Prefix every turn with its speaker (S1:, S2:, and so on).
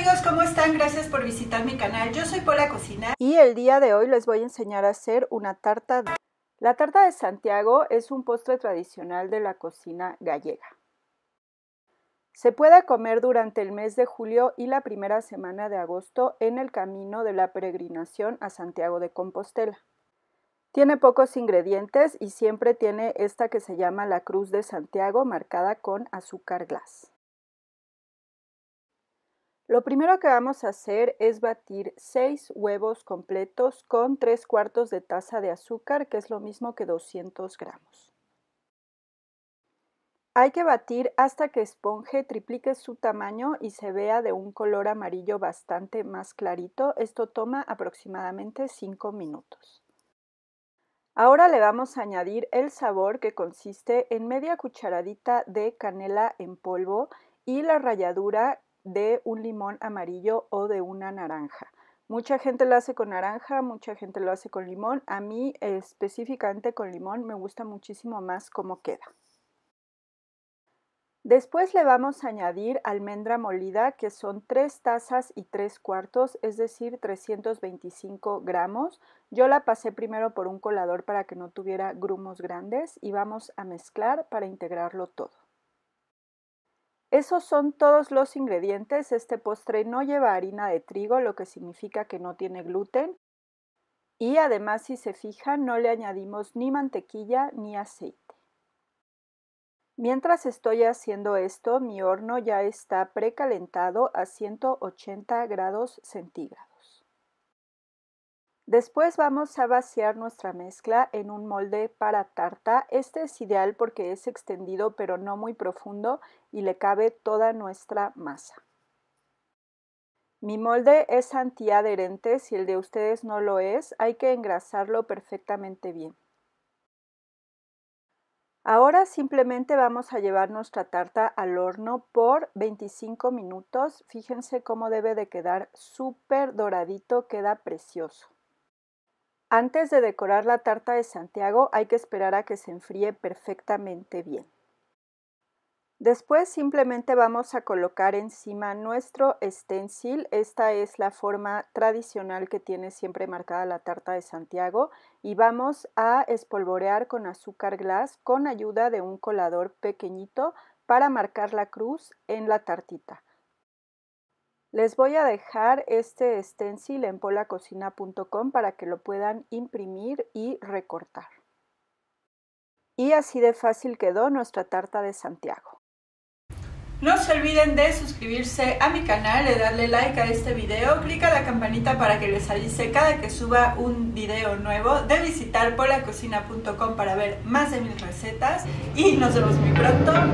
S1: amigos, ¿cómo están? Gracias por visitar mi canal. Yo soy Pola Cocina. Y el día de hoy les voy a enseñar a hacer una tarta. De... La tarta de Santiago es un postre tradicional de la cocina gallega. Se puede comer durante el mes de julio y la primera semana de agosto en el camino de la peregrinación a Santiago de Compostela. Tiene pocos ingredientes y siempre tiene esta que se llama la cruz de Santiago marcada con azúcar glas. Lo primero que vamos a hacer es batir 6 huevos completos con 3 cuartos de taza de azúcar, que es lo mismo que 200 gramos. Hay que batir hasta que esponje triplique su tamaño y se vea de un color amarillo bastante más clarito. Esto toma aproximadamente 5 minutos. Ahora le vamos a añadir el sabor que consiste en media cucharadita de canela en polvo y la ralladura de un limón amarillo o de una naranja. Mucha gente lo hace con naranja, mucha gente lo hace con limón. A mí específicamente con limón me gusta muchísimo más cómo queda. Después le vamos a añadir almendra molida, que son 3 tazas y 3 cuartos, es decir, 325 gramos. Yo la pasé primero por un colador para que no tuviera grumos grandes y vamos a mezclar para integrarlo todo. Esos son todos los ingredientes. Este postre no lleva harina de trigo, lo que significa que no tiene gluten. Y además, si se fija, no le añadimos ni mantequilla ni aceite. Mientras estoy haciendo esto, mi horno ya está precalentado a 180 grados centígrados. Después vamos a vaciar nuestra mezcla en un molde para tarta. Este es ideal porque es extendido pero no muy profundo y le cabe toda nuestra masa. Mi molde es antiadherente, si el de ustedes no lo es, hay que engrasarlo perfectamente bien. Ahora simplemente vamos a llevar nuestra tarta al horno por 25 minutos. Fíjense cómo debe de quedar súper doradito, queda precioso. Antes de decorar la tarta de Santiago hay que esperar a que se enfríe perfectamente bien. Después simplemente vamos a colocar encima nuestro stencil. Esta es la forma tradicional que tiene siempre marcada la tarta de Santiago y vamos a espolvorear con azúcar glass con ayuda de un colador pequeñito para marcar la cruz en la tartita. Les voy a dejar este stencil en polacocina.com para que lo puedan imprimir y recortar. Y así de fácil quedó nuestra tarta de Santiago. No se olviden de suscribirse a mi canal, de darle like a este video, clic a la campanita para que les avise cada que suba un video nuevo, de visitar polacocina.com para ver más de mis recetas y nos vemos muy pronto. Bye.